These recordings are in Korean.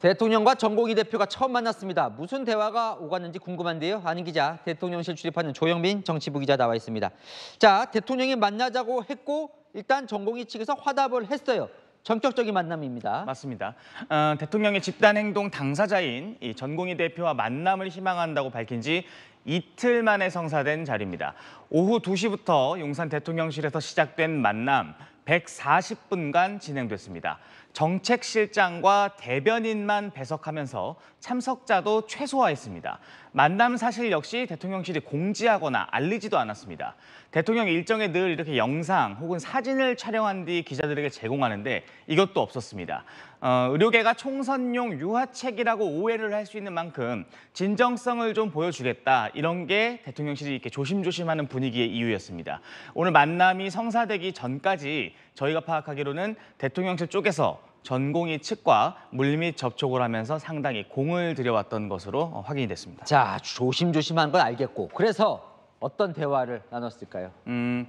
대통령과 전공희 대표가 처음 만났습니다. 무슨 대화가 오갔는지 궁금한데요. 아는 기자, 대통령실 출입하는 조영민 정치부 기자 나와 있습니다. 자, 대통령이 만나자고 했고 일단 전공희 측에서 화답을 했어요. 전격적인 만남입니다. 맞습니다. 어, 대통령의 집단행동 당사자인 이 전공희 대표와 만남을 희망한다고 밝힌 지 이틀 만에 성사된 자리입니다. 오후 2시부터 용산 대통령실에서 시작된 만남, 140분간 진행됐습니다. 정책실장과 대변인만 배석하면서 참석자도 최소화했습니다. 만남 사실 역시 대통령실이 공지하거나 알리지도 않았습니다. 대통령 일정에 늘 이렇게 영상 혹은 사진을 촬영한 뒤 기자들에게 제공하는데 이것도 없었습니다. 어, 의료계가 총선용 유화책이라고 오해를 할 수 있는 만큼 진정성을 좀 보여주겠다 이런 게 대통령실이 이렇게 조심조심하는 분위기의 이유였습니다. 오늘 만남이 성사되기 전까지 저희가 파악하기로는 대통령실 쪽에서 전공의 측과 물밑 접촉을 하면서 상당히 공을 들여왔던 것으로 어, 확인이 됐습니다. 자, 조심조심한 건 알겠고 그래서 어떤 대화를 나눴을까요? 음,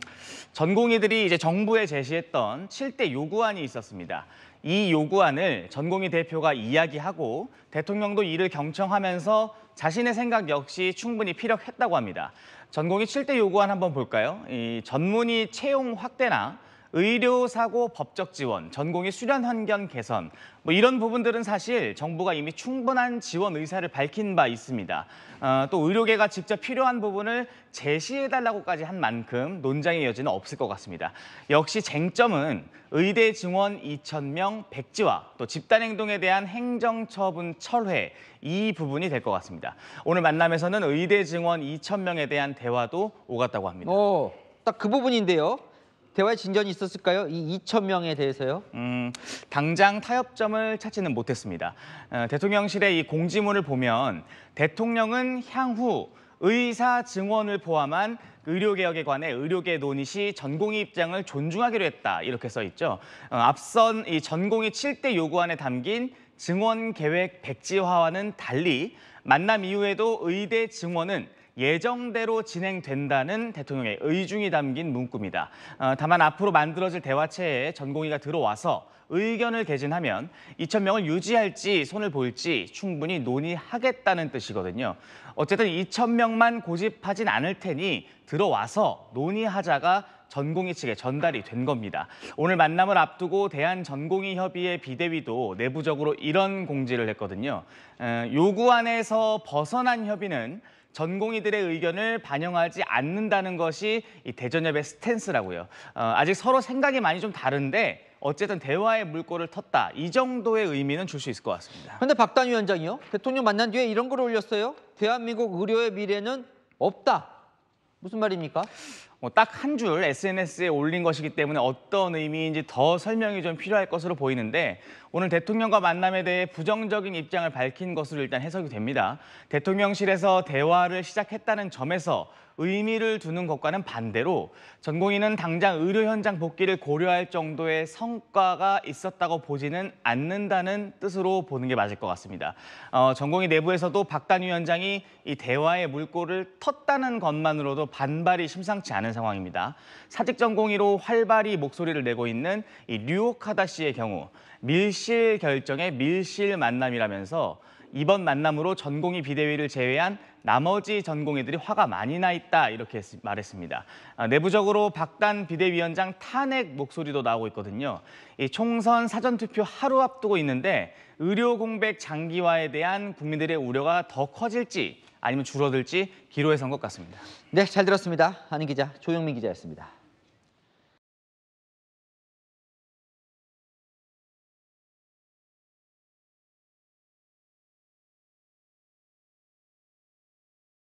전공의들이 이제 정부에 제시했던 7대 요구안이 있었습니다. 이 요구안을 전공의 대표가 이야기하고 대통령도 이를 경청하면서 자신의 생각 역시 충분히 피력했다고 합니다. 전공의 7대 요구안 한번 볼까요? 이 전문의 채용 확대나 의료사고 법적 지원, 전공의 수련 환경 개선 뭐 이런 부분들은 사실 정부가 이미 충분한 지원 의사를 밝힌 바 있습니다. 어, 또 의료계가 직접 필요한 부분을 제시해달라고까지 한 만큼 논쟁의 여지는 없을 것 같습니다. 역시 쟁점은 의대 증원 2,000명 백지화, 또 집단행동에 대한 행정처분 철회 이 부분이 될 것 같습니다. 오늘 만남에서는 의대 증원 2,000명에 대한 대화도 오갔다고 합니다. 어, 딱 그 부분인데요. 대화의 진전이 있었을까요? 이 2천 명에 대해서요? 음, 당장 타협점을 찾지는 못했습니다. 어, 대통령실의 이 공지문을 보면 대통령은 향후 의사 증원을 포함한 의료개혁에 관해 의료계 논의 시 전공의 입장을 존중하기로 했다 이렇게 써 있죠. 어, 앞선 이 전공의 7대 요구안에 담긴 증원 계획 백지화와는 달리 만남 이후에도 의대 증원은 예정대로 진행된다는 대통령의 의중이 담긴 문구입니다. 어, 다만 앞으로 만들어질 대화체에 전공의가 들어와서 의견을 개진하면 2,000명을 유지할지 손을 볼지 충분히 논의하겠다는 뜻이거든요. 어쨌든 2,000명만 고집하진 않을 테니 들어와서 논의하자가 전공의 측에 전달이 된 겁니다. 오늘 만남을 앞두고 대한전공의 협의회 비대위도 내부적으로 이런 공지를 했거든요. 어, 요구안에서 벗어난 협의는 전공의들의 의견을 반영하지 않는다는 것이 이 대전협의 스탠스라고요. 어, 아직 서로 생각이 많이 좀 다른데 어쨌든 대화의 물꼬를 텄다. 이 정도의 의미는 줄 수 있을 것 같습니다. 그런데 박단 위원장이요. 대통령 만난 뒤에 이런 걸 올렸어요. 대한민국 의료의 미래는 없다. 무슨 말입니까? 뭐딱한줄 SNS에 올린 것이기 때문에 어떤 의미인지 더 설명이 좀 필요할 것으로 보이는데 오늘 대통령과 만남에 대해 부정적인 입장을 밝힌 것으로 일단 해석이 됩니다. 대통령실에서 대화를 시작했다는 점에서 의미를 두는 것과는 반대로 전공의는 당장 의료 현장 복귀를 고려할 정도의 성과가 있었다고 보지는 않는다는 뜻으로 보는 게 맞을 것 같습니다. 어, 전공의 내부에서도 박단 위원장이 이 대화의 물꼬를 텄다는 것만으로도 반발이 심상치 않은 되는 상황입니다. 사직전 공의로 활발히 목소리를 내고 있는 이 류오카다 씨의 경우 밀실 결정의 밀실 만남이라면서 이번 만남으로 전공의 비대위를 제외한 나머지 전공의들이 화가 많이 나 있다 이렇게 말했습니다. 아, 내부적으로 박단 비대위원장 탄핵 목소리도 나오고 있거든요. 이 총선 사전투표 하루 앞두고 있는데 의료 공백 장기화에 대한 국민들의 우려가 더 커질지 아니면 줄어들지 기로에 선 것 같습니다. 네, 잘 들었습니다. 하는 기자 조영민 기자였습니다.